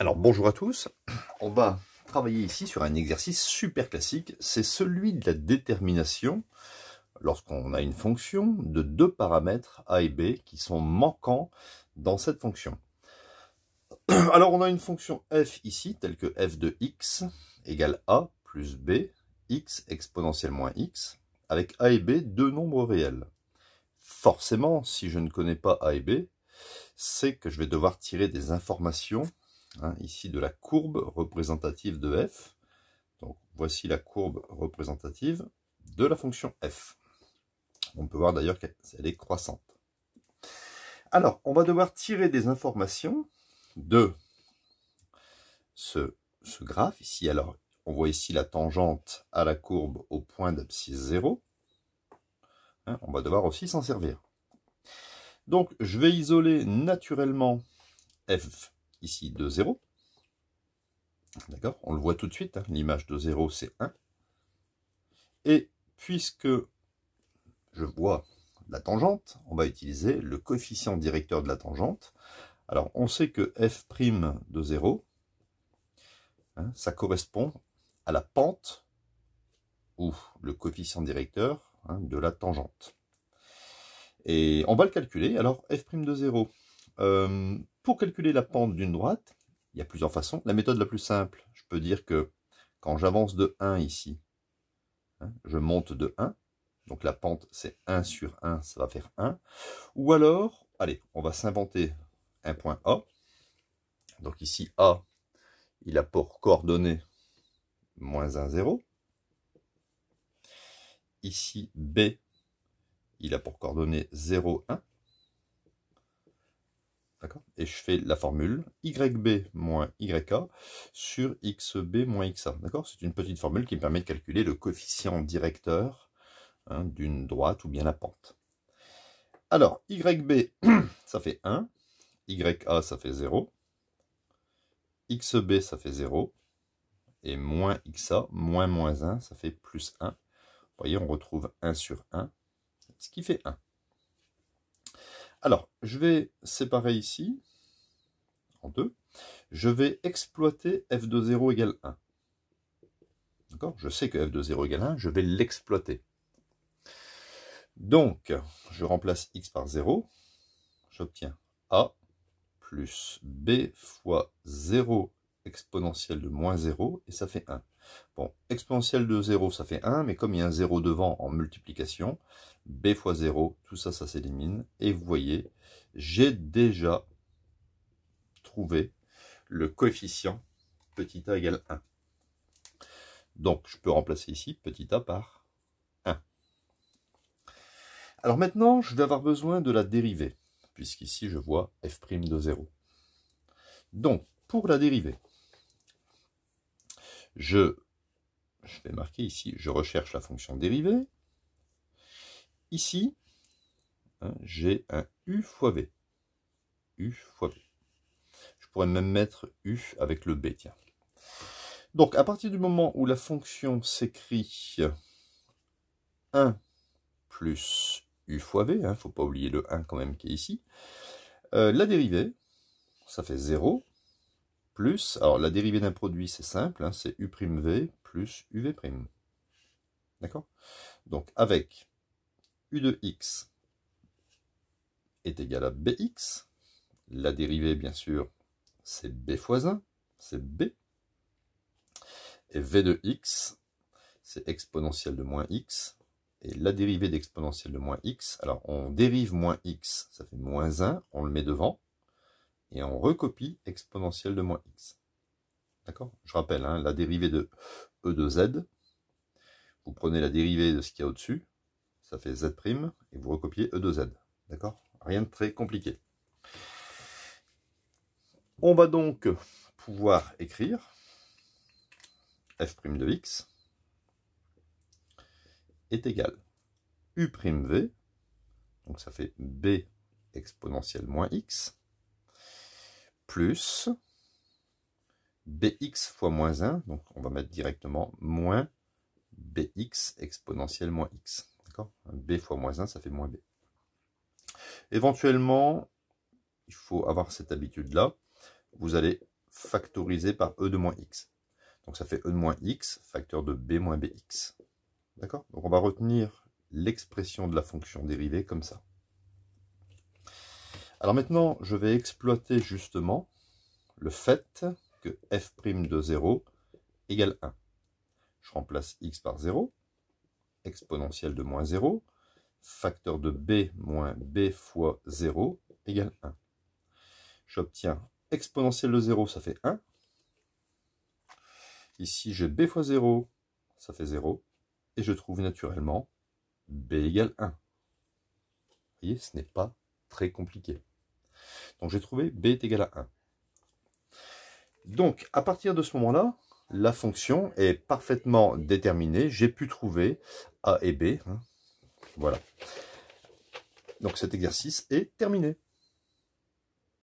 Alors bonjour à tous, on va travailler ici sur un exercice super classique, c'est celui de la détermination, lorsqu'on a une fonction, de deux paramètres A et B qui sont manquants dans cette fonction. Alors on a une fonction f ici, telle que f de x égale a plus b, x exponentielle moins x, avec a et b deux nombres réels. Forcément, si je ne connais pas a et b, c'est que je vais devoir tirer des informations Hein, ici de la courbe représentative de f. Donc voici la courbe représentative de la fonction f. On peut voir d'ailleurs qu'elle est croissante. Alors, on va devoir tirer des informations de ce, graphe ici. Alors, on voit ici la tangente à la courbe au point d'abscisse 0. Hein, on va devoir aussi s'en servir. Donc, je vais isoler naturellement f ici de 0. D'accord On le voit tout de suite, hein. l'image de 0 c'est 1. Et puisque je vois la tangente, on va utiliser le coefficient directeur de la tangente. Alors on sait que f' de 0, hein, ça correspond à la pente ou le coefficient directeur hein, de la tangente. Et on va le calculer. Alors f' de 0, pour calculer la pente d'une droite, il y a plusieurs façons. La méthode la plus simple, je peux dire que quand j'avance de 1 ici, hein, je monte de 1. Donc la pente, c'est 1 sur 1, ça va faire 1. Ou alors, allez, on va s'inventer un point A. Donc ici, A, il a pour coordonnée moins 1, 0. Ici, B, il a pour coordonnée 0, 1. Et je fais la formule YB moins ya sur XB moins XA. D'accord C'est une petite formule qui me permet de calculer le coefficient directeur hein, d'une droite ou bien la pente. Alors, YB, ça fait 1. YA, ça fait 0. XB, ça fait 0. Et moins XA, moins moins 1, ça fait plus 1. Vous voyez, on retrouve 1 sur 1, ce qui fait 1. Alors, je vais séparer ici en deux. Je vais exploiter f de 0 égale 1. D'accord Je sais que f de 0 égale 1, je vais l'exploiter. Donc, je remplace x par 0. J'obtiens a plus b fois 0 exponentielle de moins 0, et ça fait 1. Bon, exponentielle de 0, ça fait 1, mais comme il y a un 0 devant en multiplication, b fois 0, tout ça, ça s'élimine. Et vous voyez, j'ai déjà trouvé le coefficient petit a égale 1. Donc, je peux remplacer ici petit a par 1. Alors maintenant, je vais avoir besoin de la dérivée, puisqu'ici, je vois f' de 0. Donc, pour la dérivée, je, je vais marquer ici, je recherche la fonction dérivée. Ici, hein, j'ai un u fois v. u fois v. Je pourrais même mettre u avec le b, tiens. Donc, à partir du moment où la fonction s'écrit 1 plus u fois v, il hein, ne faut pas oublier le 1 quand même qui est ici, euh, la dérivée, ça fait 0, plus, alors la dérivée d'un produit c'est simple, hein, c'est U'V plus UV'. D'accord Donc avec U de x est égal à bx, la dérivée bien sûr c'est b fois 1, c'est b, et v de x c'est exponentielle de moins x, et la dérivée d'exponentielle de moins x, alors on dérive moins x, ça fait moins 1, on le met devant, et on recopie exponentielle de moins x. D'accord Je rappelle, hein, la dérivée de e de z, vous prenez la dérivée de ce qu'il y a au-dessus, ça fait z' et vous recopiez e de z. D'accord Rien de très compliqué. On va donc pouvoir écrire f' de x est égal u'v, donc ça fait b exponentielle moins x, plus bx fois moins 1, donc on va mettre directement moins bx exponentielle moins x. b fois moins 1, ça fait moins b. Éventuellement, il faut avoir cette habitude-là, vous allez factoriser par e de moins x. Donc ça fait e de moins x, facteur de b moins bx. D'accord Donc on va retenir l'expression de la fonction dérivée comme ça. Alors maintenant, je vais exploiter justement le fait que f' de 0 égale 1. Je remplace x par 0, exponentielle de moins 0, facteur de b moins b fois 0 égale 1. J'obtiens exponentielle de 0, ça fait 1. Ici, j'ai b fois 0, ça fait 0. Et je trouve naturellement b égale 1. Vous voyez, ce n'est pas très compliqué. Donc j'ai trouvé b est égal à 1. Donc à partir de ce moment-là, la fonction est parfaitement déterminée. J'ai pu trouver a et b. Hein. Voilà. Donc cet exercice est terminé.